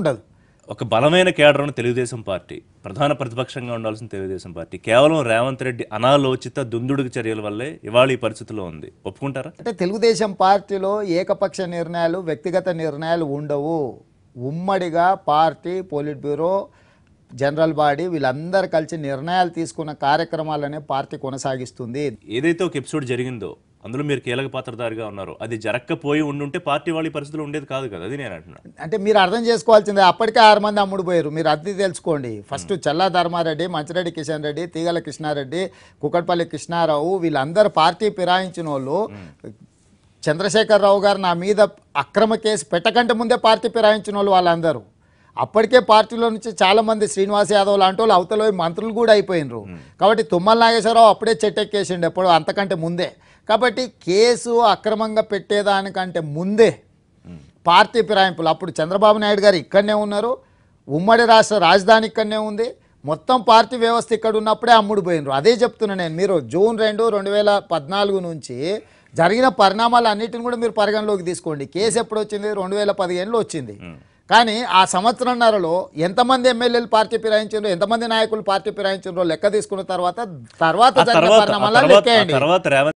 ఉండదు ఒక బలమైన కేడర్ను తెలుగుదేశం పార్టీ ప్రధాన ప్రతిపక్షంగా ఉండాల్సిన తెలుగుదేశం పార్టీ కేవలం రేవంత్ రెడ్డి అనాలోచిత దుందుడుగు చర్యల వల్లే ఇవాళ ఈ పరిస్థితిలో ఉంది ఒప్పుకుంటారా అంటే తెలుగుదేశం పార్టీలో ఏకపక్ష నిర్ణయాలు వ్యక్తిగత నిర్ణయాలు ఉండవు ఉమ్మడిగా party politburo general body వీళ్ళందరూ కలిసి నిర్ణయాలు తీసుకున్న కార్యక్రమాలనే పార్టీ కొనసాగిస్తుంది ఏదైతే ఒక ఎపిసోడ్ జరిగిందో అందులో మీరు కీలక పాత్రధారిగా ఉన్నారు అది జరగకపోయి ఉండుంటే పార్టీ వాళ్ళ పరిస్థితులు ఉండేది కాదు కదా అది నేను అంటున్నాను అంటే మీరు అర్థం చేసుకోవాల్సిందే అప్పటికే ఆరు మంది అమ్ముడు పోయారు మీరు అర్థం తెలుసుకోండి ఫస్ట్ చల్లా ధర్మారెడ్డి మంచిరెడ్డి కిషన్ రెడ్డి తీగల కృష్ణారెడ్డి కుక్కడపల్లి కృష్ణారావు వీళ్ళందరూ పార్టీ ఫిరాయించిన వాళ్ళు చంద్రశేఖరరావు గారు నా మీద అక్రమ కేసు పెట్టకంటే ముందే పార్టీ ఫిరాయించిన వాళ్ళు వాళ్ళందరూ అప్పటికే పార్టీలో నుంచి చాలామంది శ్రీనివాస్ యాదవ్ లాంటి వాళ్ళు అవతల మంత్రులు కూడా అయిపోయినరు కాబట్టి తుమ్మల నాగేశ్వరరావు అప్పుడే చెట్టెక్కేసిండు ఎప్పుడు అంతకంటే ముందే కాబట్టి కేసు అక్రమంగా పెట్టేదానికంటే ముందే పార్టీ ఫిరాయింపులు అప్పుడు చంద్రబాబు నాయుడు గారు ఇక్కడనే ఉన్నారు ఉమ్మడి రాష్ట్ర రాజధాని ఇక్కడనే ఉంది మొత్తం పార్టీ వ్యవస్థ ఇక్కడ ఉన్నప్పుడే అమ్ముడు పోయినరు అదే చెప్తున్నా నేను మీరు జూన్ రెండు రెండు వేల పద్నాలుగు నుంచి జరిగిన పరిణామాలు అన్నిటిని కూడా మీరు పరిగణలోకి తీసుకోండి కేసు ఎప్పుడు వచ్చింది రెండు వేల పదిహేనులో వచ్చింది కానీ ఆ సంవత్సరంన్నరలో ఎంతమంది ఎమ్మెల్యేలు పార్టీ ఫిరాయించారు ఎంతమంది నాయకులు పార్టీ ఫిరాయించారో లెక్క తీసుకున్న తర్వాత తర్వాత